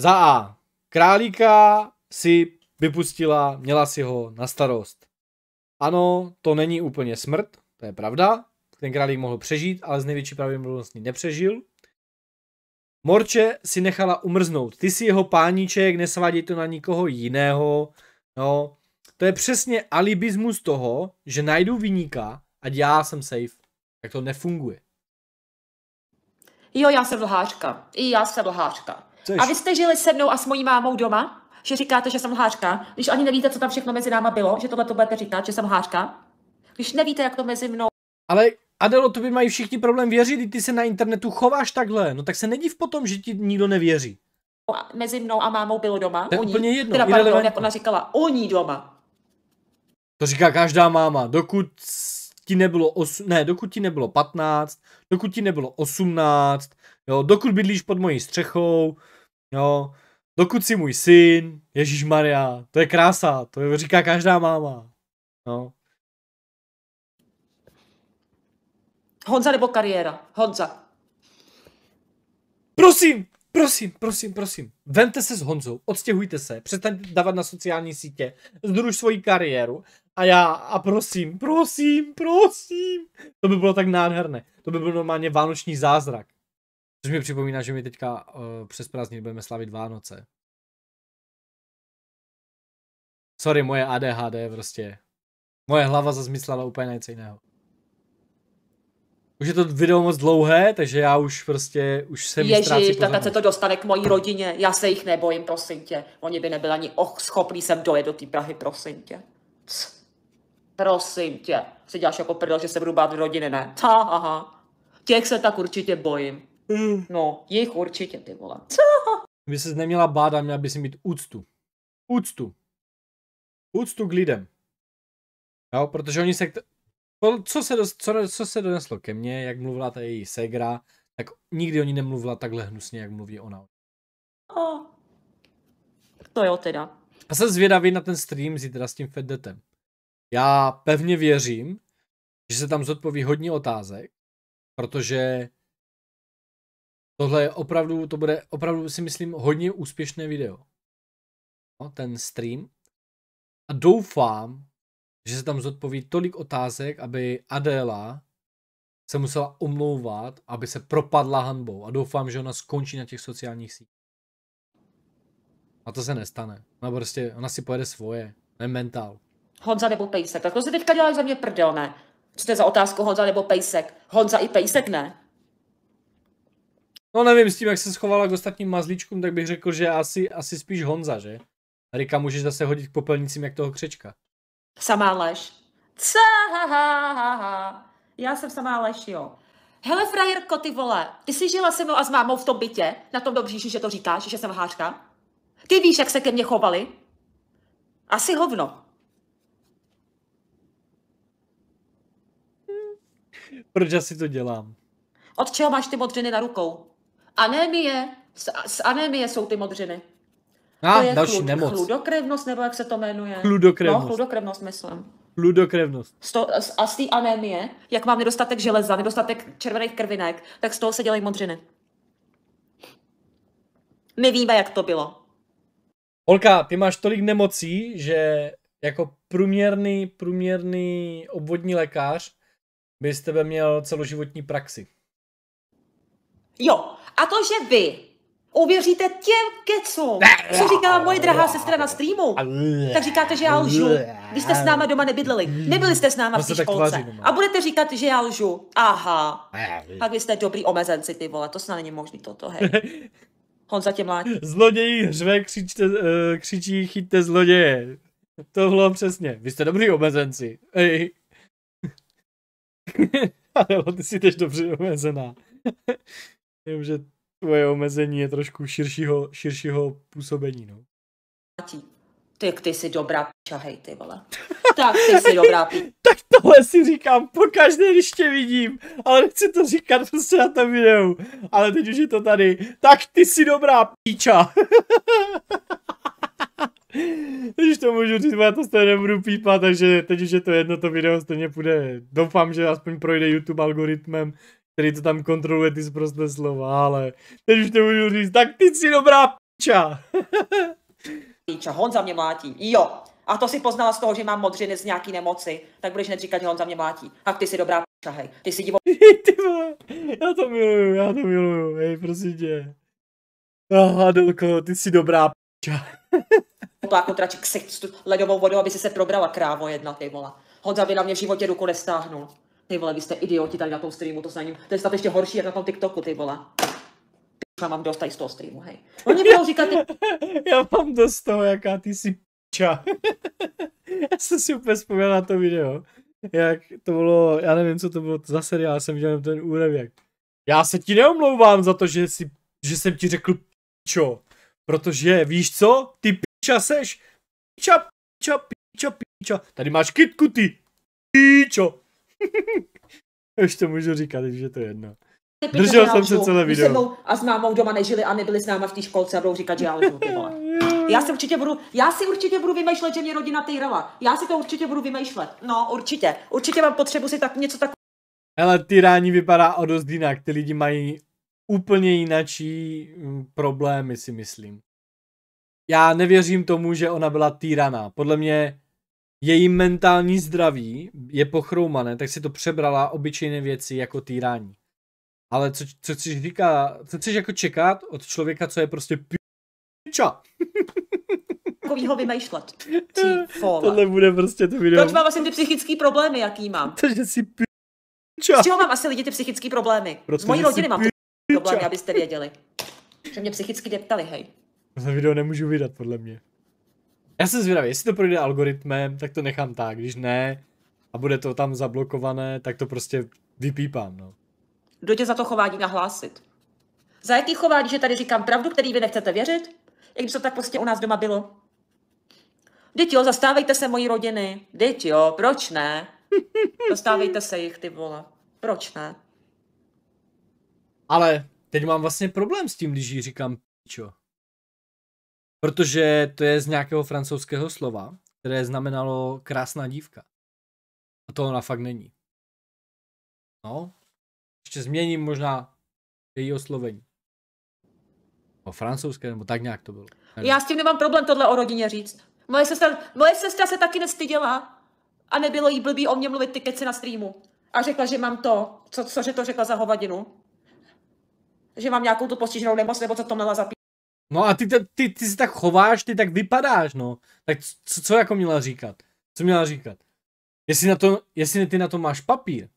Za A. Králíka si vypustila, měla si ho na starost. Ano, to není úplně smrt, to je pravda. Ten králík mohl přežít, ale z největší pravděpodobností nepřežil. Morče si nechala umrznout. Ty si jeho páníček, nesvádí to na nikoho jiného. No, to je přesně alibismus toho, že najdu vyníka a já jsem safe. Tak to nefunguje. Jo, já jsem lhářka. I já jsem lhářka. Což? A vy jste žili se mnou a s mojí mámou doma? Že říkáte, že jsem lhářka? Když ani nevíte, co tam všechno mezi náma bylo, že tohle to budete říkat, že jsem lhářka? Když nevíte, jak to mezi mnou... Ale Adelo, to by mají všichni problém věřit, když ty se na internetu chováš takhle, no tak se nediv potom, že ti nikdo nevěří. Mezi mnou a mámou bylo doma. To je úplně jedno. Teda pardon, jak ona říkala, oni doma. To říká každá máma, dokud ti nebylo, os... ne, dokud ti nebylo 15, dokud ti nebylo 18, jo, dokud bydlíš pod mojí střechou, jo, dokud si můj syn, Ježíš Maria, to je krása, to je, říká každá máma, no. Honza nebo kariéra? Honza. Prosím, prosím, prosím, prosím, Vente se s Honzou, odstěhujte se, přestaňte dávat na sociální sítě, združ svoji kariéru a já, a prosím, prosím, prosím. To by bylo tak nádherné. To by byl normálně vánoční zázrak. Což mi připomíná, že my teďka uh, přes prázdniny budeme slavit Vánoce. Sorry, moje ADHD prostě. Moje hlava zazmyslela úplně něco jiného. Už je to video moc dlouhé, takže já už prostě, už jsem Ježíš, tak se to dostane k mojí rodině, já se jich nebojím, prosím tě. Oni by nebyli ani och schopný sem dojet do té Prahy, prosím tě. Cs. Prosím tě, si děláš jako prdel, že se budu bát rodiny, ne? Ha, ha, ha. Těch se tak určitě bojím. Hmm. No, jich určitě, ty vole. Ha. By se neměla bát a měla by si mít úctu. Úctu. Úctu k lidem. Jo, protože oni se... Co se, do, co, co se doneslo ke mně, jak mluvila ta její segra, tak nikdy oni nemluvila takhle hnusně, jak mluví ona. A, To jo teda. A jsem zvědavý na ten stream zítra s tím Feddetem? Já pevně věřím, že se tam zodpoví hodně otázek, protože tohle je opravdu, to bude opravdu si myslím hodně úspěšné video. No, ten stream. A doufám, že se tam zodpoví tolik otázek, aby Adéla se musela omlouvat, aby se propadla hanbou. A doufám, že ona skončí na těch sociálních sítích. A to se nestane. Ona prostě, ona si pojede svoje. Ne mentál. Honza nebo Pejsek. Tak to si teďka děláš za mě prdel, ne? Co to je za otázku Honza nebo Pejsek? Honza i Pejsek, ne? No nevím, s tím, jak se schovala k ostatním mazlíčkům, tak bych řekl, že asi, asi spíš Honza, že? Rika, můžeš zase hodit k popelnicím jak toho křečka. Samá lež. Co? ha, ha, ha, ha. Já jsem samá lež, jo. Hele, frajerko, ty vole, ty jsi žila se mnou a s mámou v tom bytě, na tom dobří, že to říkáš, že jsem hářka? Ty víš, jak se ke mně chovali? Asi hovno. Proč asi to dělám? Od čeho máš ty modřiny na rukou? Anémie. Z, anémie jsou ty modřiny. A, to je další chlud, nemoc. Chludokrevnost, nebo jak se to jmenuje? Chludokrevnost. No, chludokrevnost, myslím. Ludokrevnost. Sto, a z té anémie, jak mám nedostatek železa, nedostatek červených krvinek, tak z toho se dělají modřiny. My víme, jak to bylo. Holka, ty máš tolik nemocí, že jako průměrný, průměrný obvodní lékař by z tebe měl celoživotní praxi. Jo, a to, že vy uvěříte těm kecům, co říkala moje drahá sestra na streamu, tak říkáte, že já lžu. Vy jste s náma doma nebydleli, nebyli jste s náma v té školce. A budete říkat, že já lžu. Aha, pak vy jste dobrý omezenci, ty vole, to snad není možný toto, hej. [laughs] Honza tě mlátí. Zloději hřve, křičte, eh, křičí, chyťte zloděje. To bylo přesně. Vy jste dobrý omezenci. Ej. [laughs] Ale ty si teď dobře omezená. [laughs] Vím, že tvoje omezení je trošku širšího, širšího působení, no. Ty, ty jsi dobrá hej, ty vole. Tak ty jsi dobrá píča. [laughs] Tak tohle si říkám pokaždé, když tě vidím, ale nechci to říkat prostě na tom videu. Ale teď už je to tady. Tak ty jsi dobrá píča. Teď už to můžu říct, já to stejně nebudu pípat, takže teď už je to jedno, to video stejně půjde. Doufám, že aspoň projde YouTube algoritmem, který to tam kontroluje ty zprosté slova, ale teď už to můžu říct, tak ty jsi dobrá piča. [laughs] Píča, Honza mě mlátí, jo. A to si poznala z toho, že mám modřiny z nějaký nemoci, tak budeš neříkat, že že Honza mě mlátí. A ty jsi dobrá piča, hej, ty jsi divo... [laughs] ty vole, já to miluju, já to miluju, hej, prosím tě. Aha, Adelko, ty jsi dobrá piča. Pláknu [laughs] jako teda ksicht ledovou vodou, aby si se probrala krávo jedna, ty vole. Honza by na mě v životě ruku nestáhnul. Ty vole, vy jste idioti tady na tom streamu, to se to je snad ještě horší, jak na tom TikToku, ty vole. Já mám dost tady z toho streamu, hej. Oni budou říkat, ty... [laughs] Já mám dost toho, jaká ty jsi p***a. [laughs] já jsem si úplně vzpomněl na to video. Jak to bylo, já nevím, co to bylo za seriál, jsem viděl ten úryvek. Já se ti neomlouvám za to, že, jsi, že jsem ti řekl čo. Protože víš co? Ty píča seš. Píča, píča, píča, píča. Tady máš kytku ty. Píčo. [laughs] Už to můžu říkat, že to je jedno. Držel jsem se celé video. a s mámou doma nežili a nebyli s náma v té školce a budou říkat, že já lžu, Já si určitě budu, já si určitě budu vymýšlet, že mě rodina týrala. Já si to určitě budu vymýšlet. No, určitě. Určitě mám potřebu si tak něco tak... Hele, ty rání vypadá o dost jinak. Ty lidi mají úplně jináčí mm, problémy, si myslím. Já nevěřím tomu, že ona byla týraná. Podle mě její mentální zdraví je pochroumané, tak si to přebrala obyčejné věci jako týrání. Ale co, co chceš říká, co chceš jako čekat od člověka, co je prostě piča. Takovýho vymýšlet. [laughs] Tohle bude prostě to video. Proč mám vlastně ty psychické problémy, jaký mám? Takže si piča. Z čeho mám asi lidi ty psychické problémy? Protože Z mojí rodiny mám ty problémy, abyste věděli. Že mě psychicky deptali, hej. Za video nemůžu vydat, podle mě. Já jsem zvědavý, jestli to projde algoritmem, tak to nechám tak, když ne a bude to tam zablokované, tak to prostě vypípám, no. Kdo tě za to chování nahlásit? Za jaký chování, že tady říkám pravdu, který vy nechcete věřit? Jak by to tak prostě u nás doma bylo? Děti, jo, zastávejte se mojí rodiny. Děti, jo, proč ne? Zastávejte se jich, ty vole. Proč ne? Ale teď mám vlastně problém s tím, když jí říkám pičo. Protože to je z nějakého francouzského slova, které znamenalo krásná dívka. A to ona fakt není. No, ještě změním možná její oslovení. O francouzské, nebo tak nějak to bylo. Nevím. Já s tím nemám problém tohle o rodině říct. Moje sestra, moje sestra se taky nestyděla a nebylo jí blbý o mě mluvit ty keci na streamu. A řekla, že mám to, co, cože to řekla za hovadinu že mám nějakou tu postiženou nemoc, nebo co to měla zapít. No a ty, ty, ty, si tak chováš, ty tak vypadáš, no. Tak co, co jako měla říkat? Co měla říkat? Jestli, na to, jestli ty na to máš papír,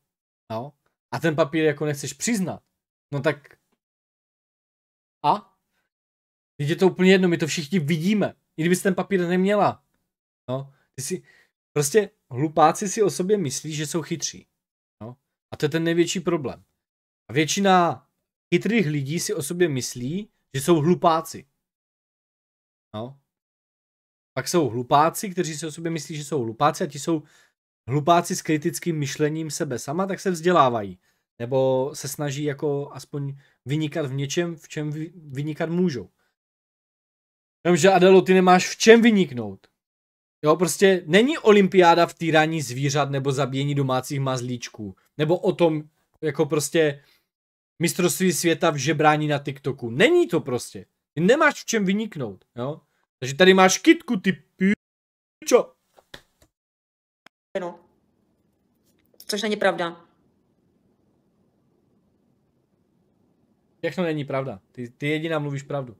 no, a ten papír jako nechceš přiznat, no tak... A? Teď je to úplně jedno, my to všichni vidíme. I kdyby ten papír neměla. No, ty si... Prostě hlupáci si o sobě myslí, že jsou chytří. No, a to je ten největší problém. A většina chytrých lidí si o sobě myslí, že jsou hlupáci. No. Pak jsou hlupáci, kteří si o sobě myslí, že jsou hlupáci a ti jsou hlupáci s kritickým myšlením sebe sama, tak se vzdělávají. Nebo se snaží jako aspoň vynikat v něčem, v čem vynikat můžou. Jenomže Adelo, ty nemáš v čem vyniknout. Jo, prostě není olympiáda v týraní zvířat nebo zabíjení domácích mazlíčků. Nebo o tom, jako prostě mistrovství světa v žebrání na TikToku. Není to prostě. Ty nemáš v čem vyniknout, jo? Takže tady máš kitku, ty pičo. No. Což není pravda. Všechno není pravda. Ty, ty jediná mluvíš pravdu.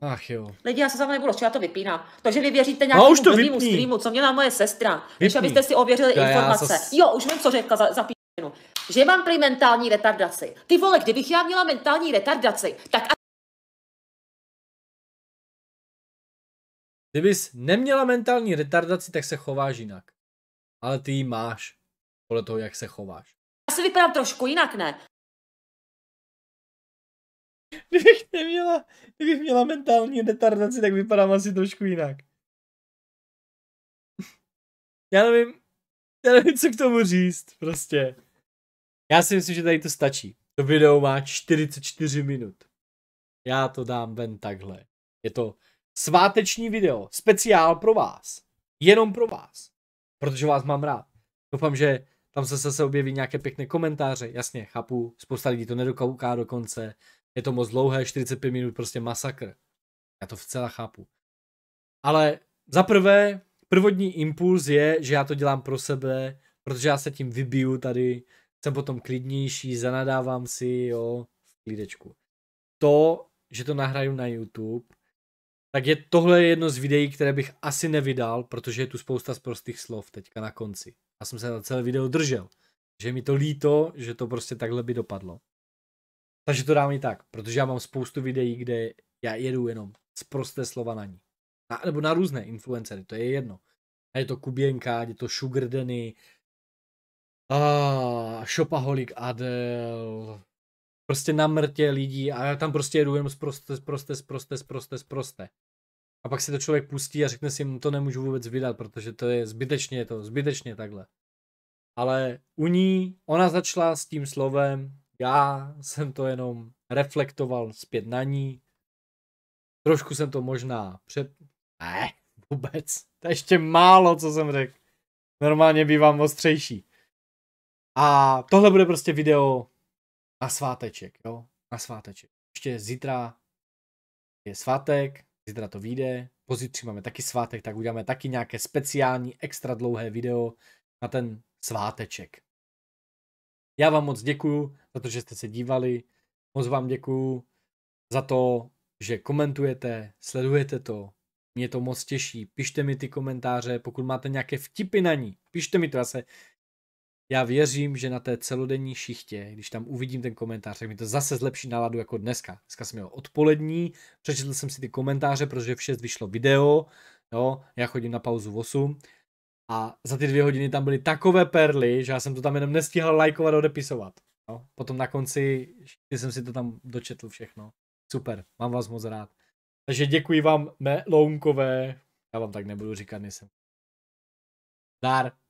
Ach jo. Lidi, já se za nebudu, já to vypínám. To, že vy věříte no, nějakému no, blbýmu streamu, co měla moje sestra, vypni. když abyste si ověřili to informace. Já zas... Jo, už vím, co řekla za, za pí... No že mám prý mentální retardaci. Ty vole, kdybych já měla mentální retardaci, tak... A... Kdybys neměla mentální retardaci, tak se chováš jinak. Ale ty ji máš. Podle toho, jak se chováš. Já se vypadám trošku jinak, ne? [laughs] Kdybych neměla, kdybych měla mentální retardaci, tak vypadám asi trošku jinak. [laughs] Já nevím, já nevím, co k tomu říct, prostě. Já si myslím, že tady to stačí. To video má 44 minut. Já to dám ven takhle. Je to sváteční video, speciál pro vás. Jenom pro vás. Protože vás mám rád. Doufám, že tam se zase objeví nějaké pěkné komentáře. Jasně, chápu, spousta lidí to nedokouká do konce. Je to moc dlouhé, 45 minut, prostě masakr. Já to vcela chápu. Ale za prvé, prvodní impuls je, že já to dělám pro sebe, protože já se tím vybiju tady jsem potom klidnější, zanadávám si, jo, v klidečku. To, že to nahraju na YouTube, tak je tohle jedno z videí, které bych asi nevydal, protože je tu spousta z prostých slov teďka na konci. Já jsem se na celé video držel. Že mi to líto, že to prostě takhle by dopadlo. Takže to dám i tak, protože já mám spoustu videí, kde já jedu jenom z prosté slova na ní. Na, nebo na různé influencery, to je jedno. A je to Kubienka, je to Sugar Danny, a a Adel, prostě na mrtě lidí a já tam prostě jedu jenom zprosté, zprosté, zprosté, zprosté, zprosté. A pak si to člověk pustí a řekne si, mm, to nemůžu vůbec vydat, protože to je zbytečně je to, zbytečně takhle. Ale u ní, ona začala s tím slovem, já jsem to jenom reflektoval zpět na ní. Trošku jsem to možná před... Ne, vůbec. To je ještě málo, co jsem řekl. Normálně bývám ostřejší. A tohle bude prostě video na sváteček, jo? Na sváteček. Ještě zítra je svátek, zítra to vyjde, pozítří máme taky svátek, tak uděláme taky nějaké speciální extra dlouhé video na ten sváteček. Já vám moc děkuju za to, že jste se dívali, moc vám děkuju za to, že komentujete, sledujete to, mě to moc těší, pište mi ty komentáře, pokud máte nějaké vtipy na ní, pište mi to, já se já věřím, že na té celodenní šichtě, když tam uvidím ten komentář, tak mi to zase zlepší náladu jako dneska. Dneska jsem měl odpolední, přečetl jsem si ty komentáře, protože v 6 vyšlo video, jo, já chodím na pauzu v 8, a za ty dvě hodiny tam byly takové perly, že já jsem to tam jenom nestihl lajkovat a odepisovat. No. Potom na konci jsem si to tam dočetl všechno. Super, mám vás moc rád. Takže děkuji vám, mé lounkové. Já vám tak nebudu říkat, nejsem. Dar.